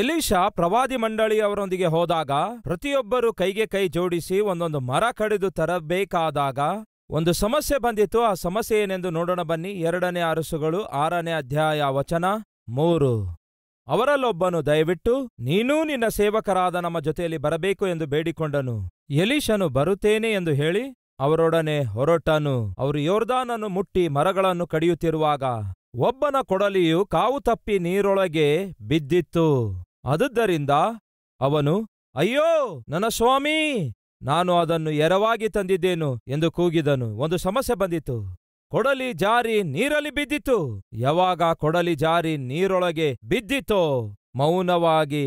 ಎಲಿಶಾ ಪ್ರವಾದಿ ಮಂಡಳಿಯವರೊಂದಿಗೆ ಹೋದಾಗ ಪ್ರತಿಯೊಬ್ಬರು ಕೈಗೆ ಕೈ ಜೋಡಿಸಿ ಒಂದೊಂದು ಮರ ಕಡಿದು ತರಬೇಕಾದಾಗ ಒಂದು ಸಮಸ್ಯೆ ಬಂದಿತು ಆ ಸಮಸ್ಯೆ ಏನೆಂದು ನೋಡೋಣ ಬನ್ನಿ ಎರಡನೇ ಅರಸುಗಳು ಆರನೇ ಅಧ್ಯಾಯ ವಚನ ಮೂರು ಅವರಲ್ಲೊಬ್ಬನು ದಯವಿಟ್ಟು ನೀನೂ ನಿನ್ನ ಸೇವಕರಾದ ನಮ್ಮ ಜೊತೆಯಲ್ಲಿ ಬರಬೇಕು ಎಂದು ಬೇಡಿಕೊಂಡನು ಎಲಿಶನು ಬರುತ್ತೇನೆ ಎಂದು ಹೇಳಿ ಅವರೊಡನೆ ಹೊರಟನು ಅವರು ಯೋರ್ದಾನನ್ನು ಮುಟ್ಟಿ ಮರಗಳನ್ನು ಕಡಿಯುತ್ತಿರುವಾಗ ಒಬ್ಬನ ಕೊಡಲಿಯು ಕಾವು ತಪ್ಪಿ ನೀರೊಳಗೆ ಬಿದ್ದಿತ್ತು ಅದುದ್ದರಿಂದ ಅವನು ಅಯ್ಯೋ ನನ್ನ ಸ್ವಾಮಿ ನಾನು ಅದನ್ನು ಎರವಾಗಿ ತಂದಿದ್ದೇನು ಎಂದು ಕೂಗಿದನು ಒಂದು ಸಮಸ್ಯೆ ಬಂದಿತು ಕೊಡಲಿ ಜಾರಿ ನೀರಲ್ಲಿ ಬಿದ್ದಿತು ಯಾವಾಗ ಕೊಡಲಿ ಜಾರಿ ನೀರೊಳಗೆ ಬಿದ್ದಿತೋ ಮೌನವಾಗಿ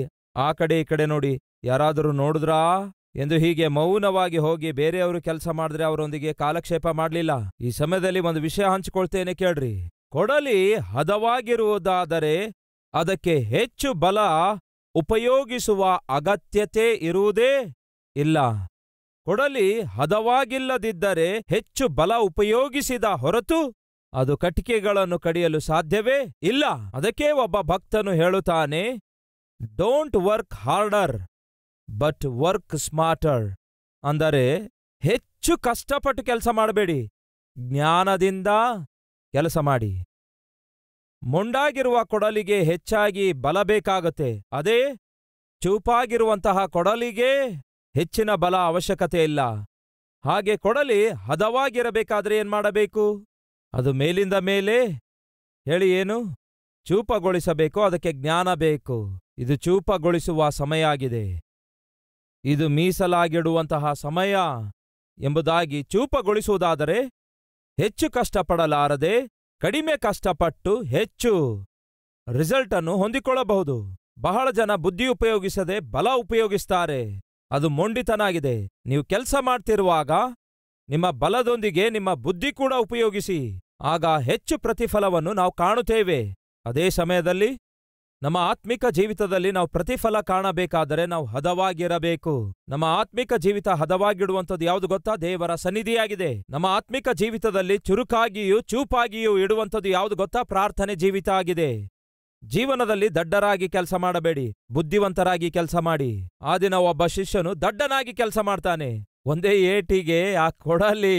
ಆ ಕಡೆ ಈ ಕಡೆ ನೋಡಿ ಯಾರಾದರೂ ನೋಡಿದ್ರಾ ಎಂದು ಹೀಗೆ ಮೌನವಾಗಿ ಹೋಗಿ ಬೇರೆಯವರು ಕೆಲಸ ಮಾಡಿದ್ರೆ ಅವರೊಂದಿಗೆ ಕಾಲಕ್ಷೇಪ ಮಾಡಲಿಲ್ಲ ಈ ಸಮಯದಲ್ಲಿ ಒಂದು ವಿಷಯ ಹಂಚಿಕೊಳ್ತೇನೆ ಕೇಳ್ರಿ ಕೊಡಲಿ ಹದವಾಗಿರುವುದಾದರೆ ಅದಕ್ಕೆ ಹೆಚ್ಚು ಬಲ ಉಪಯೋಗಿಸುವ ಅಗತ್ಯತೆ ಇರುವುದೇ ಇಲ್ಲ ಕೊಡಲಿ ಹದವಾಗಿಲ್ಲದಿದ್ದರೆ ಹೆಚ್ಚು ಬಲ ಉಪಯೋಗಿಸಿದ ಹೊರತು ಅದು ಕಟಿಕೆಗಳನ್ನು ಕಡಿಯಲು ಸಾಧ್ಯವೇ ಇಲ್ಲ ಅದಕ್ಕೆ ಒಬ್ಬ ಭಕ್ತನು ಹೇಳುತ್ತಾನೆ don't work harder but work smarter ಅಂದರೆ ಹೆಚ್ಚು ಕಷ್ಟಪಟ್ಟು ಕೆಲಸ ಮಾಡಬೇಡಿ ಜ್ಞಾನದಿಂದ ಕೆಲಸ ಮಾಡಿ ಮುಂಡಾಗಿರುವ ಕೊಡಲಿಗೆ ಹೆಚ್ಚಾಗಿ ಬಲ ಬೇಕಾಗುತ್ತೆ ಅದೇ ಚೂಪಾಗಿರುವಂತಹ ಕೊಡಲಿಗೆ ಹೆಚ್ಚಿನ ಬಲ ಅವಶ್ಯಕತೆ ಇಲ್ಲ ಹಾಗೆ ಕೊಡಲಿ ಹದವಾಗಿರಬೇಕಾದ್ರೆ ಏನ್ಮಾಡಬೇಕು ಅದು ಮೇಲಿಂದ ಮೇಲೆ ಹೇಳಿ ಏನು ಚೂಪಗೊಳಿಸಬೇಕು ಅದಕ್ಕೆ ಜ್ಞಾನ ಬೇಕು ಇದು ಚೂಪಗೊಳಿಸುವ ಸಮಯ ಆಗಿದೆ ಇದು ಮೀಸಲಾಗಿಡುವಂತಹ ಸಮಯ ಎಂಬುದಾಗಿ ಚೂಪಗೊಳಿಸುವುದಾದರೆ ಹೆಚ್ಚು ಕಷ್ಟಪಡಲಾರದೆ ಕಡಿಮೆ ಕಷ್ಟಪಟ್ಟು ಹೆಚ್ಚು ರಿಸಲ್ಟನ್ನು ಹೊಂದಿಕೊಳ್ಳಬಹುದು ಬಹಳ ಜನ ಬುದ್ಧಿ ಉಪಯೋಗಿಸದೆ ಬಲ ಉಪಯೋಗಿಸ್ತಾರೆ ಅದು ಮೊಂಡಿತನಾಗಿದೆ ನೀವು ಕೆಲಸ ಮಾಡ್ತಿರುವಾಗ ನಿಮ್ಮ ಬಲದೊಂದಿಗೆ ನಿಮ್ಮ ಬುದ್ಧಿ ಕೂಡ ಉಪಯೋಗಿಸಿ ಆಗ ಹೆಚ್ಚು ಪ್ರತಿಫಲವನ್ನು ನಾವು ಕಾಣುತ್ತೇವೆ ಅದೇ ಸಮಯದಲ್ಲಿ ನಮ್ಮ ಆತ್ಮಿಕ ಜೀವಿತದಲ್ಲಿ ನಾವು ಪ್ರತಿಫಲ ಕಾಣಬೇಕಾದರೆ ನಾವು ಹದವಾಗಿರಬೇಕು ನಮ್ಮ ಆತ್ಮಿಕ ಜೀವಿತ ಹದವಾಗಿಡುವಂಥದ್ದು ಯಾವುದು ಗೊತ್ತಾ ದೇವರ ಸನ್ನಿಧಿಯಾಗಿದೆ ನಮ್ಮ ಆತ್ಮಿಕ ಜೀವಿತದಲ್ಲಿ ಚುರುಕಾಗಿಯೂ ಚೂಪಾಗಿಯೂ ಇಡುವಂಥದ್ದು ಯಾವುದು ಗೊತ್ತಾ ಪ್ರಾರ್ಥನೆ ಜೀವಿತ ಆಗಿದೆ ಜೀವನದಲ್ಲಿ ದಡ್ಡರಾಗಿ ಕೆಲಸ ಮಾಡಬೇಡಿ ಬುದ್ಧಿವಂತರಾಗಿ ಕೆಲಸ ಮಾಡಿ ಆ ದಿನ ಒಬ್ಬ ಶಿಷ್ಯನು ದಡ್ಡನಾಗಿ ಕೆಲಸ ಮಾಡ್ತಾನೆ ಒಂದೇ ಏಟಿಗೆ ಆ ಕೊಡಲಿ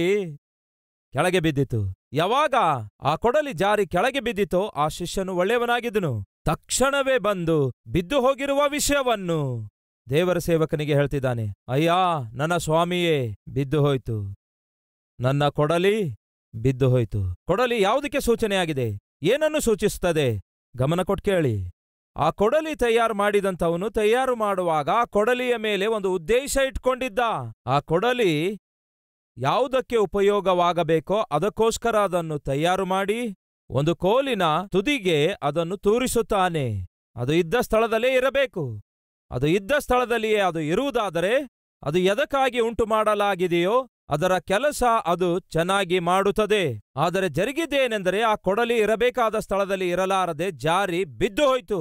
ಕೆಳಗೆ ಬಿದ್ದಿತು ಯಾವಾಗ ಆ ಕೊಡಲಿ ಜಾರಿ ಕೆಳಗೆ ಬಿದ್ದಿತೋ ಆ ಶಿಷ್ಯನು ಒಳ್ಳೆಯವನಾಗಿದ್ದನು ತಕ್ಷಣವೇ ಬಂದು ಬಿದ್ದು ಹೋಗಿರುವ ವಿಷಯವನ್ನು ದೇವರ ಸೇವಕನಿಗೆ ಹೇಳ್ತಿದ್ದಾನೆ ಅಯ್ಯ ನನ್ನ ಸ್ವಾಮಿಯೇ ಬಿದ್ದು ಹೋಯ್ತು ನನ್ನ ಕೊಡಲಿ ಬಿದ್ದು ಹೋಯಿತು ಕೊಡಲಿ ಯಾವುದಕ್ಕೆ ಸೂಚನೆಯಾಗಿದೆ ಏನನ್ನು ಸೂಚಿಸುತ್ತದೆ ಗಮನ ಕೊಟ್ಟು ಕೇಳಿ ಆ ಕೊಡಲಿ ತಯಾರು ಮಾಡಿದಂಥವನು ತಯಾರು ಮಾಡುವಾಗ ಆ ಕೊಡಲಿಯ ಮೇಲೆ ಒಂದು ಉದ್ದೇಶ ಇಟ್ಕೊಂಡಿದ್ದ ಆ ಕೊಡಲಿ ಯಾವುದಕ್ಕೆ ಉಪಯೋಗವಾಗಬೇಕೋ ಅದಕ್ಕೋಸ್ಕರ ಅದನ್ನು ತಯಾರು ಮಾಡಿ ಒಂದು ಕೋಲಿನ ತುದಿಗೆ ಅದನ್ನು ತೂರಿಸುತ್ತಾನೆ ಅದು ಇದ್ದ ಸ್ಥಳದಲ್ಲೇ ಇರಬೇಕು ಅದು ಇದ್ದ ಸ್ಥಳದಲ್ಲಿಯೇ ಅದು ಇರುವುದಾದರೆ ಅದು ಎದಕ್ಕಾಗಿ ಉಂಟು ಮಾಡಲಾಗಿದೆಯೋ ಅದರ ಕೆಲಸ ಅದು ಚೆನ್ನಾಗಿ ಮಾಡುತ್ತದೆ ಆದರೆ ಜರುಗಿದ್ದೇನೆಂದರೆ ಆ ಕೊಡಲಿ ಇರಬೇಕಾದ ಸ್ಥಳದಲ್ಲಿ ಇರಲಾರದೆ ಜಾರಿ ಬಿದ್ದು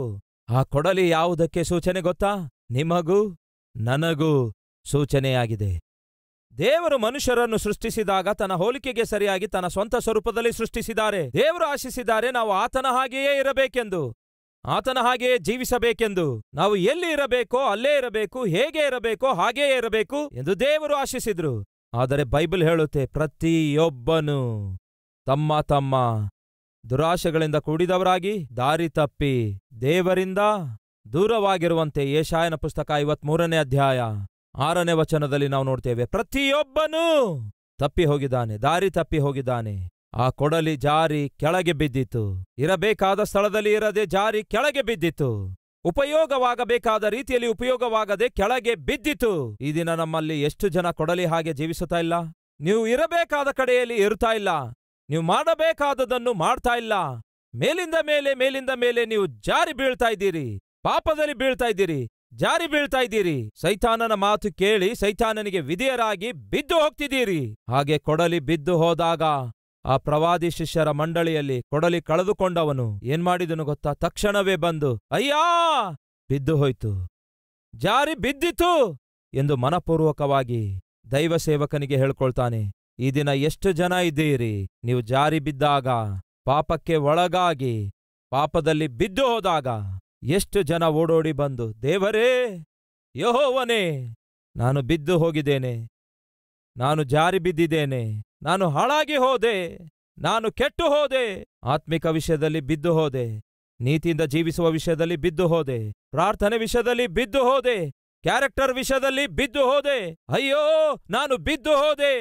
ಆ ಕೊಡಲಿ ಯಾವುದಕ್ಕೆ ಸೂಚನೆ ಗೊತ್ತಾ ನಿಮಗೂ ನನಗೂ ಸೂಚನೆಯಾಗಿದೆ ದೇವರು ಮನುಷ್ಯರನ್ನು ಸೃಷ್ಟಿಸಿದಾಗ ತನ್ನ ಹೋಲಿಕೆಗೆ ಸರಿಯಾಗಿ ತನ್ನ ಸ್ವಂತ ಸ್ವರೂಪದಲ್ಲಿ ಸೃಷ್ಟಿಸಿದ್ದಾರೆ ದೇವರು ಆಶಿಸಿದ್ದಾರೆ ನಾವು ಆತನ ಹಾಗೆಯೇ ಇರಬೇಕೆಂದು ಆತನ ಹಾಗೆಯೇ ಜೀವಿಸಬೇಕೆಂದು ನಾವು ಎಲ್ಲಿ ಇರಬೇಕೋ ಅಲ್ಲೇ ಇರಬೇಕು ಹೇಗೆ ಇರಬೇಕೋ ಹಾಗೆಯೇ ಇರಬೇಕು ಎಂದು ದೇವರು ಆಶಿಸಿದ್ರು ಆದರೆ ಬೈಬಲ್ ಹೇಳುತ್ತೆ ಪ್ರತಿಯೊಬ್ಬನು ತಮ್ಮ ತಮ್ಮ ದುರಾಶೆಗಳಿಂದ ಕೂಡಿದವರಾಗಿ ದಾರಿ ತಪ್ಪಿ ದೇವರಿಂದ ದೂರವಾಗಿರುವಂತೆ ಯೇಷಾಯನ ಪುಸ್ತಕ ಐವತ್ಮೂರನೇ ಅಧ್ಯಾಯ ಆರನೇ ವಚನದಲ್ಲಿ ನಾವು ನೋಡ್ತೇವೆ ಪ್ರತಿಯೊಬ್ಬನೂ ತಪ್ಪಿ ಹೋಗಿದ್ದಾನೆ ದಾರಿ ತಪ್ಪಿ ಹೋಗಿದ್ದಾನೆ ಆ ಕೊಡಲಿ ಜಾರಿ ಕೆಳಗೆ ಬಿದ್ದಿತು ಇರಬೇಕಾದ ಸ್ಥಳದಲ್ಲಿ ಇರದೆ ಜಾರಿ ಕೆಳಗೆ ಬಿದ್ದಿತು ಉಪಯೋಗವಾಗಬೇಕಾದ ರೀತಿಯಲ್ಲಿ ಉಪಯೋಗವಾಗದೆ ಕೆಳಗೆ ಬಿದ್ದಿತು ಈ ದಿನ ನಮ್ಮಲ್ಲಿ ಎಷ್ಟು ಜನ ಕೊಡಲಿ ಹಾಗೆ ಜೀವಿಸುತ್ತಾ ಇಲ್ಲ ನೀವು ಇರಬೇಕಾದ ಕಡೆಯಲ್ಲಿ ಇರುತ್ತಾ ಇಲ್ಲ ನೀವು ಮಾಡಬೇಕಾದದನ್ನು ಮಾಡ್ತಾ ಇಲ್ಲ ಮೇಲಿಂದ ಮೇಲೆ ಮೇಲಿಂದ ಮೇಲೆ ನೀವು ಜಾರಿ ಬೀಳ್ತಾ ಇದ್ದೀರಿ ಪಾಪದಲ್ಲಿ ಬೀಳ್ತಾ ಇದ್ದೀರಿ ಜಾರಿ ಬೀಳ್ತಾ ಇದ್ದೀರಿ ಸೈತಾನನ ಮಾತು ಕೇಳಿ ಸೈತಾನನಿಗೆ ವಿಧಿಯರಾಗಿ ಬಿದ್ದು ಹೋಗ್ತಿದ್ದೀರಿ ಹಾಗೆ ಕೊಡಲಿ ಬಿದ್ದು ಹೋದಾಗ ಆ ಪ್ರವಾದಿ ಶಿಷ್ಯರ ಮಂಡಳಿಯಲ್ಲಿ ಕೊಡಲಿ ಕಳೆದುಕೊಂಡವನು ಏನ್ ಮಾಡಿದನು ಗೊತ್ತಾ ತಕ್ಷಣವೇ ಬಂದು ಅಯ್ಯಾ ಬಿದ್ದು ಹೋಯ್ತು ಜಾರಿ ಬಿದ್ದಿತು ಎಂದು ಮನಪೂರ್ವಕವಾಗಿ ದೈವ ಸೇವಕನಿಗೆ ಹೇಳ್ಕೊಳ್ತಾನೆ ಈ ದಿನ ಎಷ್ಟು ಜನ ಇದ್ದೀರಿ ನೀವು ಜಾರಿ ಬಿದ್ದಾಗ ಪಾಪಕ್ಕೆ ಒಳಗಾಗಿ ಪಾಪದಲ್ಲಿ ಬಿದ್ದು ಹೋದಾಗ ಎಷ್ಟು ಜನ ಓಡೋಡಿ ಬಂದು ದೇವರೇ ಯಹೋವನೇ ನಾನು ಬಿದ್ದು ಹೋಗಿದ್ದೇನೆ ನಾನು ಜಾರಿ ಬಿದ್ದಿದ್ದೇನೆ ನಾನು ಹಾಳಾಗಿ ಹೋದೆ ನಾನು ಕೆಟ್ಟು ಹೋದೆ ಆತ್ಮಿಕ ವಿಷಯದಲ್ಲಿ ಬಿದ್ದು ಹೋದೆ ನೀತಿಯಿಂದ ಜೀವಿಸುವ ವಿಷಯದಲ್ಲಿ ಬಿದ್ದು ಹೋದೆ ಪ್ರಾರ್ಥನೆ ವಿಷಯದಲ್ಲಿ ಬಿದ್ದು ಹೋದೆ ಕ್ಯಾರೆಕ್ಟರ್ ವಿಷಯದಲ್ಲಿ ಬಿದ್ದು ಹೋದೆ ಅಯ್ಯೋ ನಾನು ಬಿದ್ದು ಹೋದೆ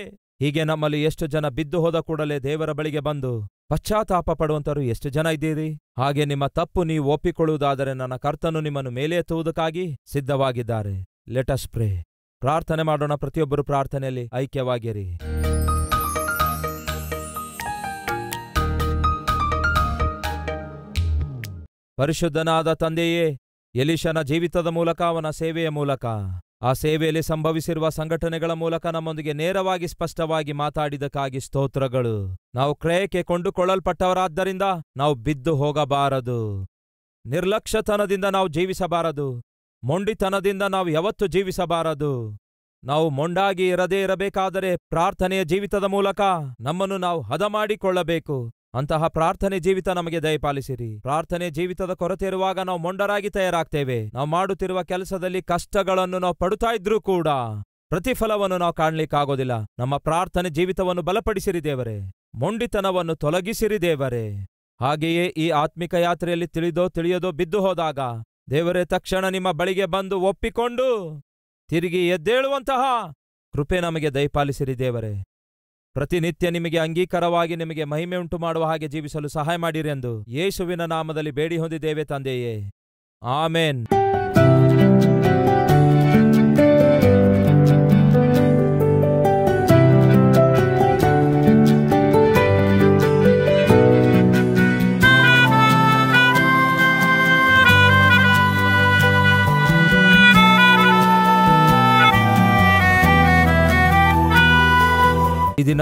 ಹೀಗೆ ನಮ್ಮಲ್ಲಿ ಎಷ್ಟು ಜನ ಬಿದ್ದು ಹೋದ ಕೂಡಲೇ ದೇವರ ಬಳಿಗೆ ಬಂದು ಪಶ್ಚಾತ್ತಾಪ ಪಡುವಂಥವರು ಎಷ್ಟು ಜನ ಇದ್ದೀರಿ ಹಾಗೆ ನಿಮ್ಮ ತಪ್ಪು ನೀವು ಒಪ್ಪಿಕೊಳ್ಳುವುದಾದರೆ ನನ್ನ ಕರ್ತನು ನಿಮ್ಮನ್ನು ಮೇಲೆ ಎತ್ತುವುದಕ್ಕಾಗಿ ಸಿದ್ಧವಾಗಿದ್ದಾರೆ ಲೆಟಸ್ ಪ್ರೇ ಪ್ರಾರ್ಥನೆ ಮಾಡೋಣ ಪ್ರತಿಯೊಬ್ಬರು ಪ್ರಾರ್ಥನೆಯಲ್ಲಿ ಐಕ್ಯವಾಗಿರಿ ಪರಿಶುದ್ಧನಾದ ತಂದೆಯೇ ಎಲಿಶನ ಜೀವಿತದ ಮೂಲಕ ಅವನ ಸೇವೆಯ ಮೂಲಕ ಆ ಸೇವೆಯಲ್ಲಿ ಸಂಭವಿಸಿರುವ ಸಂಘಟನೆಗಳ ಮೂಲಕ ನಮ್ಮೊಂದಿಗೆ ನೇರವಾಗಿ ಸ್ಪಷ್ಟವಾಗಿ ಮಾತಾಡಿದಕ್ಕಾಗಿ ಸ್ತೋತ್ರಗಳು ನಾವು ಕ್ರಯಕ್ಕೆ ಕೊಂಡುಕೊಳ್ಳಲ್ಪಟ್ಟವರಾದ್ದರಿಂದ ನಾವು ಬಿದ್ದು ಹೋಗಬಾರದು ನಿರ್ಲಕ್ಷ್ಯತನದಿಂದ ನಾವು ಜೀವಿಸಬಾರದು ಮೊಂಡಿತನದಿಂದ ನಾವು ಯಾವತ್ತು ಜೀವಿಸಬಾರದು ನಾವು ಮೊಂಡಾಗಿ ಇರದೇ ಇರಬೇಕಾದರೆ ಪ್ರಾರ್ಥನೆಯ ಜೀವಿತದ ಮೂಲಕ ನಮ್ಮನ್ನು ನಾವು ಹದ ಮಾಡಿಕೊಳ್ಳಬೇಕು ಅಂತಹ ಪ್ರಾರ್ಥನೆ ಜೀವಿತ ನಮಗೆ ದಯಪಾಲಿಸಿರಿ ಪ್ರಾರ್ಥನೆ ಜೀವಿತದ ಕೊರತೆ ಇರುವಾಗ ನಾವು ಮೊಂಡರಾಗಿ ತಯಾರಾಗ್ತೇವೆ ನಾವು ಮಾಡುತ್ತಿರುವ ಕೆಲಸದಲ್ಲಿ ಕಷ್ಟಗಳನ್ನು ನಾವು ಪಡುತ್ತಾ ಇದ್ರೂ ಕೂಡ ಪ್ರತಿಫಲವನ್ನು ನಾವು ಕಾಣಲಿಕ್ಕಾಗೋದಿಲ್ಲ ನಮ್ಮ ಪ್ರಾರ್ಥನೆ ಜೀವಿತವನ್ನು ಬಲಪಡಿಸಿರಿ ದೇವರೇ ಮೊಂಡಿತನವನ್ನು ತೊಲಗಿಸಿರಿ ದೇವರೇ ಹಾಗೆಯೇ ಈ ಆತ್ಮಿಕ ಯಾತ್ರೆಯಲ್ಲಿ ತಿಳಿದೋ ತಿಳಿಯದೋ ಬಿದ್ದು ಹೋದಾಗ ದೇವರೇ ತಕ್ಷಣ ನಿಮ್ಮ ಬಳಿಗೆ ಬಂದು ಒಪ್ಪಿಕೊಂಡು ತಿರುಗಿ ಎದ್ದೇಳುವಂತಹ ಕೃಪೆ ನಮಗೆ ದಯಪಾಲಿಸಿರಿ ದೇವರೇ ಪ್ರತಿನಿತ್ಯ ನಿಮಗೆ ಅಂಗೀಕಾರವಾಗಿ ನಿಮಗೆ ಮಹಿಮೆ ಉಂಟು ಮಾಡುವ ಹಾಗೆ ಜೀವಿಸಲು ಸಹಾಯ ಮಾಡಿರೆಂದು ಯೇಸುವಿನ ನಾಮದಲ್ಲಿ ಬೇಡಿ ಹೊಂದಿದ್ದೇವೆ ತಂದೆಯೇ ಆಮೇನ್